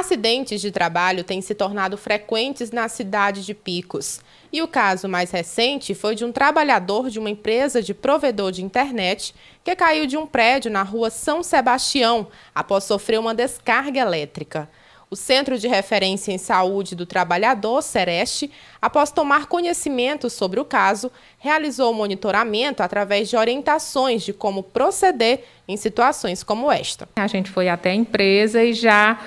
Acidentes de trabalho têm se tornado frequentes na cidade de Picos. E o caso mais recente foi de um trabalhador de uma empresa de provedor de internet que caiu de um prédio na rua São Sebastião após sofrer uma descarga elétrica. O Centro de Referência em Saúde do Trabalhador, Sereste, após tomar conhecimento sobre o caso, realizou o monitoramento através de orientações de como proceder em situações como esta. A gente foi até a empresa e já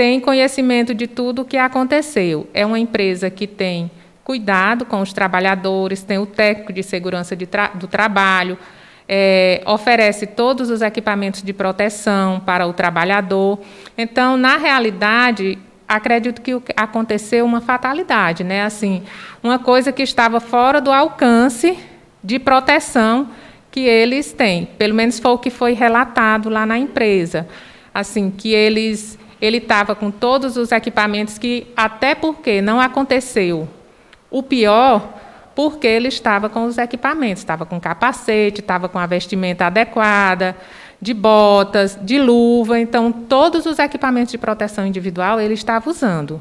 tem conhecimento de tudo o que aconteceu. É uma empresa que tem cuidado com os trabalhadores, tem o técnico de segurança de tra do trabalho, é, oferece todos os equipamentos de proteção para o trabalhador. Então, na realidade, acredito que aconteceu uma fatalidade, né? Assim, uma coisa que estava fora do alcance de proteção que eles têm. Pelo menos foi o que foi relatado lá na empresa, assim que eles ele estava com todos os equipamentos que, até porque não aconteceu. O pior, porque ele estava com os equipamentos, estava com capacete, estava com a vestimenta adequada, de botas, de luva, então todos os equipamentos de proteção individual ele estava usando.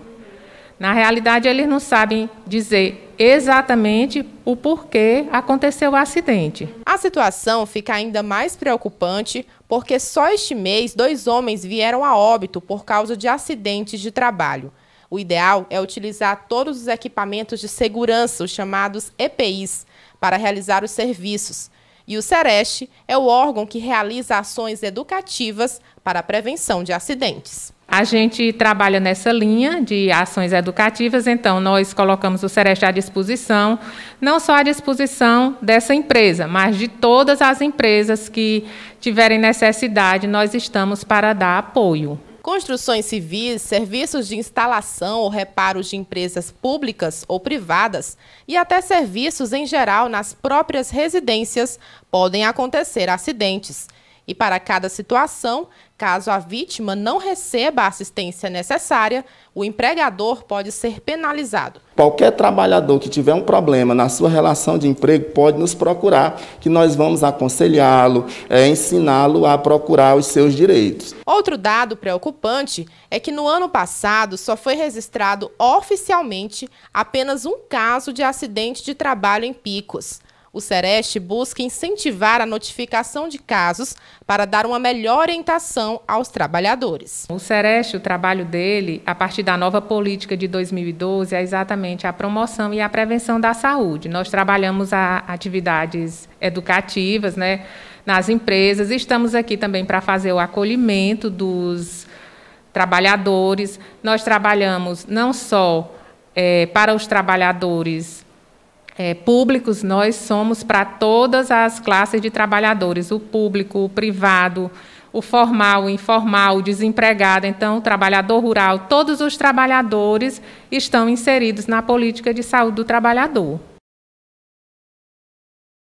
Na realidade, eles não sabem dizer exatamente o porquê aconteceu o acidente. A situação fica ainda mais preocupante porque só este mês dois homens vieram a óbito por causa de acidentes de trabalho. O ideal é utilizar todos os equipamentos de segurança, os chamados EPIs, para realizar os serviços. E o SEREST é o órgão que realiza ações educativas para a prevenção de acidentes. A gente trabalha nessa linha de ações educativas, então nós colocamos o Sereste à disposição, não só à disposição dessa empresa, mas de todas as empresas que tiverem necessidade, nós estamos para dar apoio. Construções civis, serviços de instalação ou reparos de empresas públicas ou privadas e até serviços em geral nas próprias residências podem acontecer acidentes. E para cada situação, caso a vítima não receba a assistência necessária, o empregador pode ser penalizado. Qualquer trabalhador que tiver um problema na sua relação de emprego pode nos procurar, que nós vamos aconselhá-lo, é, ensiná-lo a procurar os seus direitos. Outro dado preocupante é que no ano passado só foi registrado oficialmente apenas um caso de acidente de trabalho em picos. O Seresh busca incentivar a notificação de casos para dar uma melhor orientação aos trabalhadores. O Seresh, o trabalho dele, a partir da nova política de 2012, é exatamente a promoção e a prevenção da saúde. Nós trabalhamos atividades educativas né, nas empresas, estamos aqui também para fazer o acolhimento dos trabalhadores. Nós trabalhamos não só é, para os trabalhadores é, públicos, nós somos para todas as classes de trabalhadores, o público, o privado, o formal, o informal, o desempregado, então o trabalhador rural, todos os trabalhadores estão inseridos na política de saúde do trabalhador.